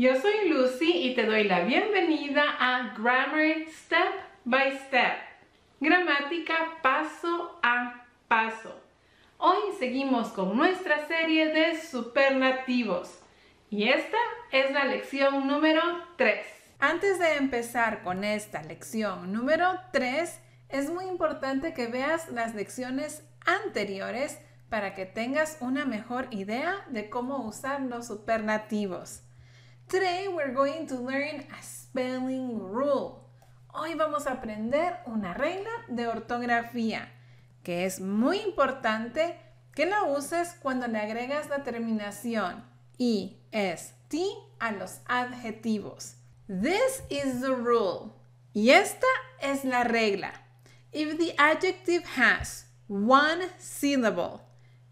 Yo soy Lucy y te doy la bienvenida a Grammar Step by Step, gramática paso a paso. Hoy seguimos con nuestra serie de superlativos y esta es la lección número 3. Antes de empezar con esta lección número 3, es muy importante que veas las lecciones anteriores para que tengas una mejor idea de cómo usar los superlativos. Today we're going to learn a spelling rule. Hoy vamos a aprender una regla de ortografía que es muy importante que la uses cuando le agregas la terminación i, s, a los adjetivos. This is the rule. Y esta es la regla. If the adjective has one syllable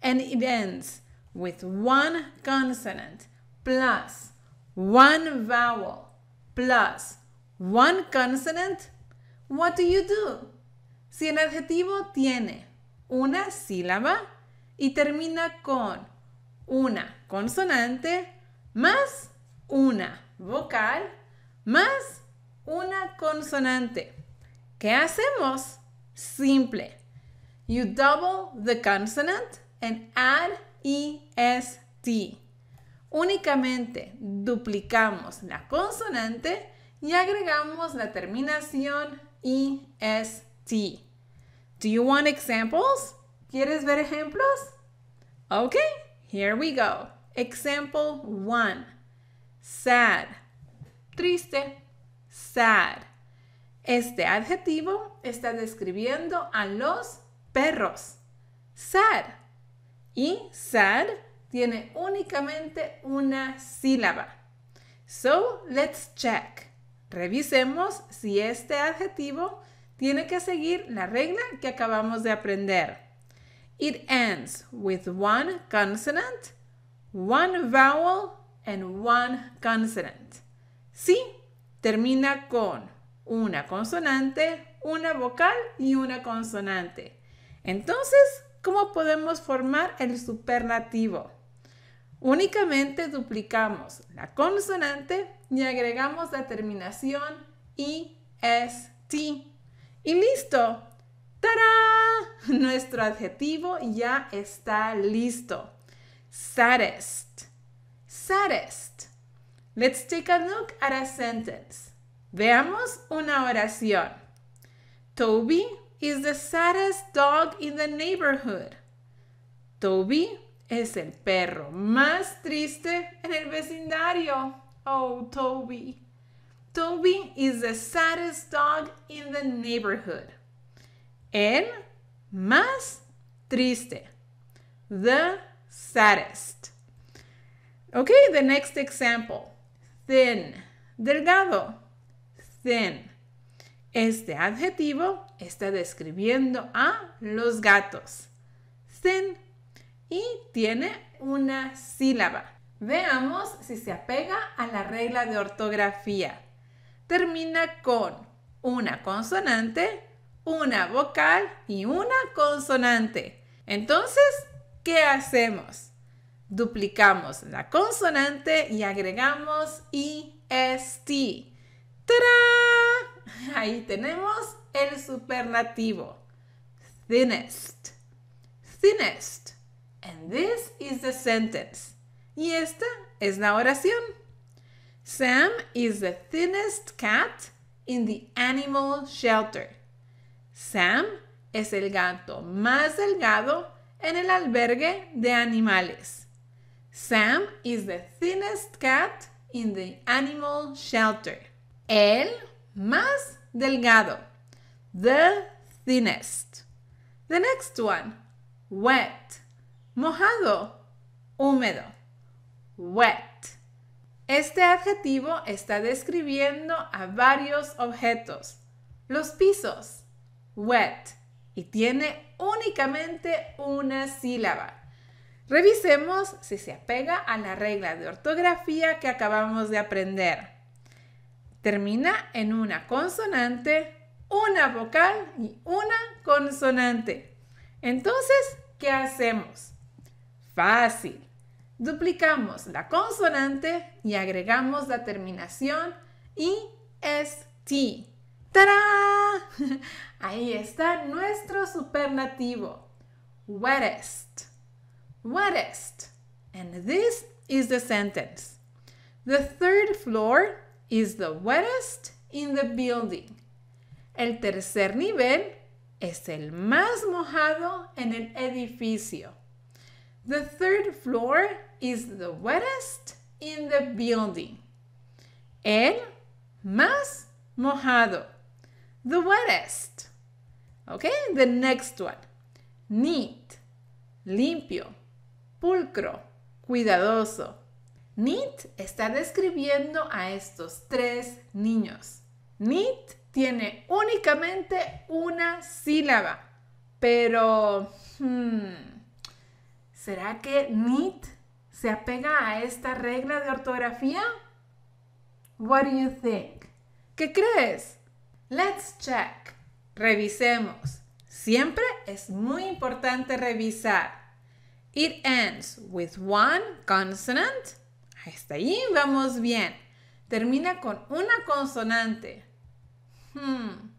and it ends with one consonant plus one vowel plus one consonant, what do you do? Si el adjetivo tiene una sílaba y termina con una consonante más una vocal más una consonante. ¿Qué hacemos? Simple. You double the consonant and add EST únicamente duplicamos la consonante y agregamos la terminación EST. Do you want examples? ¿Quieres ver ejemplos? Ok, here we go. Example 1. Sad. Triste. Sad. Este adjetivo está describiendo a los perros. Sad. Y sad tiene únicamente una sílaba. So, let's check. Revisemos si este adjetivo tiene que seguir la regla que acabamos de aprender. It ends with one consonant, one vowel, and one consonant. Sí, termina con una consonante, una vocal y una consonante. Entonces, ¿cómo podemos formar el superlativo? Únicamente duplicamos la consonante y agregamos la terminación est Y listo. ¡Tarán! Nuestro adjetivo ya está listo. Saddest. Saddest. Let's take a look at a sentence. Veamos una oración. Toby is the saddest dog in the neighborhood. Toby es el perro más triste en el vecindario. Oh, Toby. Toby is the saddest dog in the neighborhood. El más triste. The saddest. Okay, the next example. Thin. Delgado. Thin. Este adjetivo está describiendo a los gatos. Thin y tiene una sílaba. Veamos si se apega a la regla de ortografía. Termina con una consonante, una vocal y una consonante. Entonces, ¿qué hacemos? Duplicamos la consonante y agregamos IST. Ahí tenemos el superlativo. Thinnest. Thinnest. And this is the sentence. Y esta es la oración. Sam is the thinnest cat in the animal shelter. Sam es el gato más delgado en el albergue de animales. Sam is the thinnest cat in the animal shelter. El más delgado. The thinnest. The next one. Wet. Mojado, húmedo, wet. Este adjetivo está describiendo a varios objetos. Los pisos, wet, y tiene únicamente una sílaba. Revisemos si se apega a la regla de ortografía que acabamos de aprender. Termina en una consonante, una vocal y una consonante. Entonces, ¿qué hacemos? Fácil. Duplicamos la consonante y agregamos la terminación IST. ¡Tarán! Ahí está nuestro superlativo. Wettest. Wettest. And this is the sentence. The third floor is the wettest in the building. El tercer nivel es el más mojado en el edificio. The third floor is the wettest in the building. El más mojado. The wettest. Okay, the next one. Neat, limpio, pulcro, cuidadoso. Neat está describiendo a estos tres niños. Neat tiene únicamente una sílaba, pero... Hmm, ¿Será que neat se apega a esta regla de ortografía? What do you think? ¿Qué crees? Let's check. Revisemos. Siempre es muy importante revisar. It ends with one consonant. Hasta ahí vamos bien. Termina con una consonante. Hmm.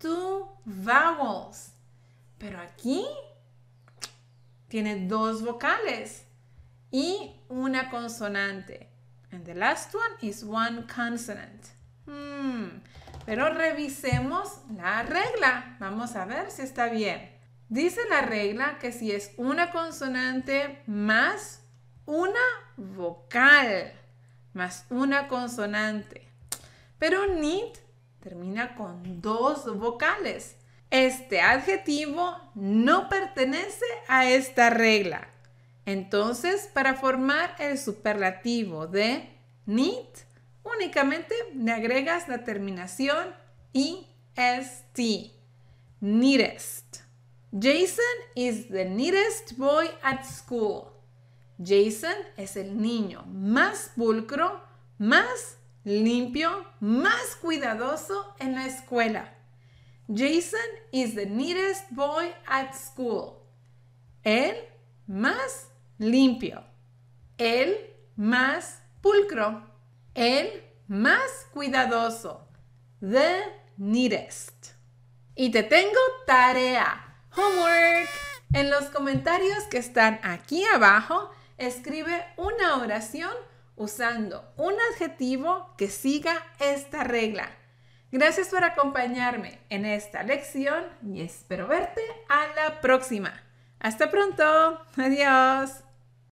Two vowels. Pero aquí tiene dos vocales y una consonante. And the last one is one consonant. Hmm. Pero revisemos la regla. Vamos a ver si está bien. Dice la regla que si es una consonante más una vocal, más una consonante. Pero NIT termina con dos vocales. Este adjetivo no pertenece a esta regla. Entonces, para formar el superlativo de neat, únicamente le agregas la terminación EST. Neatest. Jason is the neatest boy at school. Jason es el niño más pulcro, más limpio, más cuidadoso en la escuela. Jason is the neatest boy at school. El más limpio. El más pulcro. El más cuidadoso. The neatest. Y te tengo tarea. Homework. En los comentarios que están aquí abajo, escribe una oración usando un adjetivo que siga esta regla. Gracias por acompañarme en esta lección y espero verte a la próxima. Hasta pronto. Adiós.